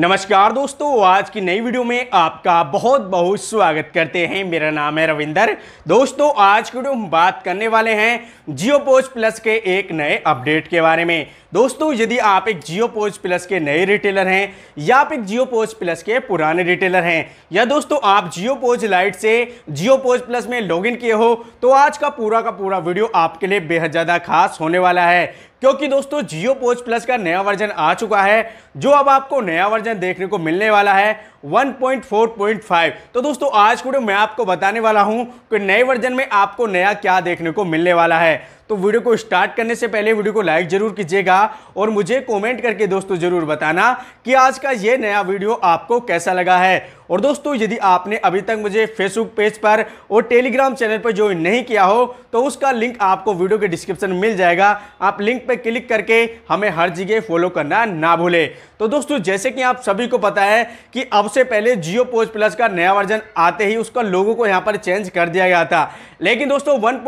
नमस्कार दोस्तों आज की नई वीडियो में आपका बहुत बहुत स्वागत करते हैं मेरा नाम है रविंदर दोस्तों आज की वीडियो हम बात करने वाले हैं जियो पोज प्लस के एक नए अपडेट के बारे में दोस्तों यदि आप एक जियो पोज प्लस के नए रिटेलर हैं या आप एक जियो पोज प्लस के पुराने रिटेलर हैं या दोस्तों आप जियो पोज लाइट से जियो पोज प्लस में लॉग किए हो तो आज का पूरा का पूरा वीडियो आपके लिए बेहद ज़्यादा खास होने वाला है क्योंकि दोस्तों जियो पोच प्लस का नया वर्जन आ चुका है जो अब आपको नया वर्जन देखने को मिलने वाला है 1.4.5 तो दोस्तों आज को मैं आपको बताने वाला हूं कि नए वर्जन में आपको नया क्या देखने को मिलने वाला है तो वीडियो को स्टार्ट करने से पहले वीडियो को लाइक जरूर कीजिएगा और मुझे कमेंट करके दोस्तों ज़रूर बताना कि आज का ये नया वीडियो आपको कैसा लगा है और दोस्तों यदि आपने अभी तक मुझे फेसबुक पेज पर और टेलीग्राम चैनल पर ज्वाइन नहीं किया हो तो उसका लिंक आपको वीडियो के डिस्क्रिप्शन मिल जाएगा आप लिंक पर क्लिक करके हमें हर जगह फॉलो करना ना भूले तो दोस्तों जैसे कि आप सभी को पता है कि अब से पहले जियो पोज प्लस का नया वर्जन आते ही उसका लोगों को यहाँ पर चेंज कर दिया गया था लेकिन दोस्तों वन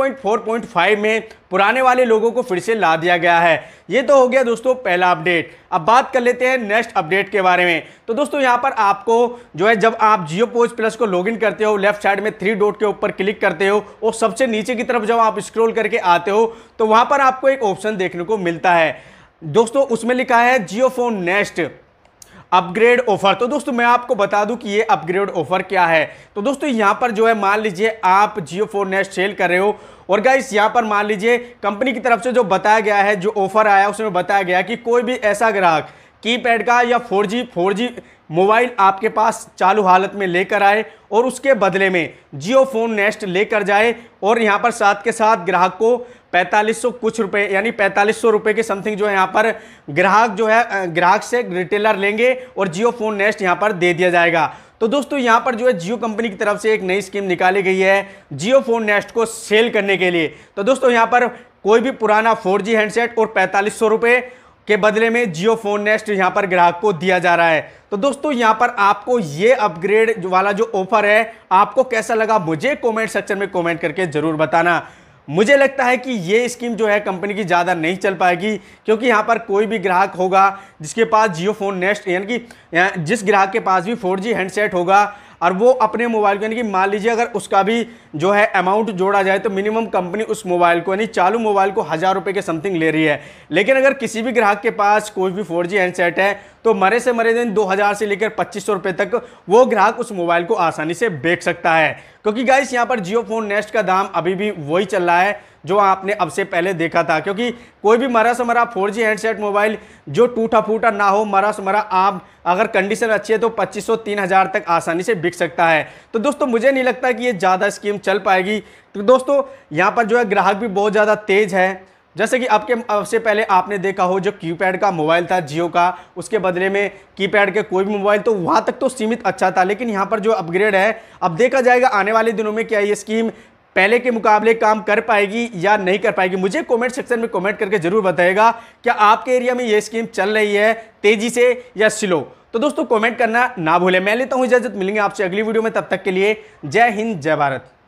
में पुराने वाले लोगों को फिर से ला दिया गया है ये तो हो गया दोस्तों पहला अपडेट अब बात कर लेते हैं नेक्स्ट अपडेट के बारे में तो दोस्तों यहाँ पर आपको जो है जब आप जियो पोज प्लस को लॉगिन करते हो लेफ्ट साइड में थ्री डॉट के ऊपर क्लिक करते हो और सबसे नीचे की तरफ जब आप स्क्रोल करके आते हो तो वहाँ पर आपको एक ऑप्शन देखने को मिलता है दोस्तों उसमें लिखा है Jio phone next upgrade offer तो दोस्तों मैं आपको बता दूं कि ये अपग्रेड ऑफर क्या है तो दोस्तों यहां पर जो है मान लीजिए आप जियो फोर नेट सेल कर रहे हो और गाइस यहाँ पर मान लीजिए कंपनी की तरफ से जो बताया गया है जो ऑफर आया उसमें बताया गया कि कोई भी ऐसा ग्राहक कीपैड का या 4G 4G मोबाइल आपके पास चालू हालत में लेकर आए और उसके बदले में जियो फोन नेक्स्ट लेकर जाए और यहाँ पर साथ के साथ ग्राहक को पैंतालीस सौ कुछ रुपए यानी पैंतालीस सौ रुपये के समथिंग जो है यहाँ पर ग्राहक जो है ग्राहक से रिटेलर लेंगे और जियो फोन नेक्स्ट यहाँ पर दे दिया जाएगा तो दोस्तों यहाँ पर जो है जियो कंपनी की तरफ से एक नई स्कीम निकाली गई है जियो फोन नेक्स्ट को सेल करने के लिए तो दोस्तों यहाँ पर कोई भी पुराना 4G हैंडसेट और पैंतालीस सौ रुपये के बदले में जियो फोन नेस्ट यहाँ पर ग्राहक को दिया जा रहा है तो दोस्तों यहाँ पर आपको ये अपग्रेड वाला जो ऑफर है आपको कैसा लगा मुझे कमेंट सेक्शन में कमेंट करके ज़रूर बताना मुझे लगता है कि ये स्कीम जो है कंपनी की ज़्यादा नहीं चल पाएगी क्योंकि यहाँ पर कोई भी ग्राहक होगा जिसके पास जियो फोन नेस्ट यानी कि जिस ग्राहक के पास भी 4G हैंडसेट होगा और वो अपने मोबाइल को यानी कि मान लीजिए अगर उसका भी जो है अमाउंट जोड़ा जाए तो मिनिमम कंपनी उस मोबाइल को यानी चालू मोबाइल को हज़ार रुपये के समथिंग ले रही है लेकिन अगर किसी भी ग्राहक के पास कोई भी फोर जी हैंडसेट है तो मरे से मरे दिन हज़ार से लेकर पच्चीस सौ रुपये तक वो ग्राहक उस मोबाइल को आसानी से बेच सकता है क्योंकि गाइस यहाँ पर जियो फोन नेस्ट का दाम अभी भी वही चल रहा है जो आपने अब से पहले देखा था क्योंकि कोई भी मरा समरा फोर जी हैंडसेट मोबाइल जो टूटा फूटा ना हो मरा समरा आप अगर कंडीशन अच्छी है तो 2500 3000 तक आसानी से बिक सकता है तो दोस्तों मुझे नहीं लगता कि ये ज़्यादा स्कीम चल पाएगी तो दोस्तों यहाँ पर जो है ग्राहक भी बहुत ज़्यादा तेज़ है जैसे कि आपके सबसे पहले आपने देखा हो जो कीपैड का मोबाइल था जियो का उसके बदले में कीपैड के कोई भी मोबाइल तो वहाँ तक तो सीमित अच्छा था लेकिन यहाँ पर जो अपग्रेड है अब देखा जाएगा आने वाले दिनों में क्या ये स्कीम पहले के मुकाबले काम कर पाएगी या नहीं कर पाएगी मुझे कमेंट सेक्शन में कमेंट करके ज़रूर बताएगा क्या आपके एरिया में ये स्कीम चल रही है तेज़ी से या स्लो तो दोस्तों कमेंट करना ना भूलें मैं लेता हूँ इजाज़त मिलेंगे आपसे अगली वीडियो में तब तक के लिए जय हिंद जय भारत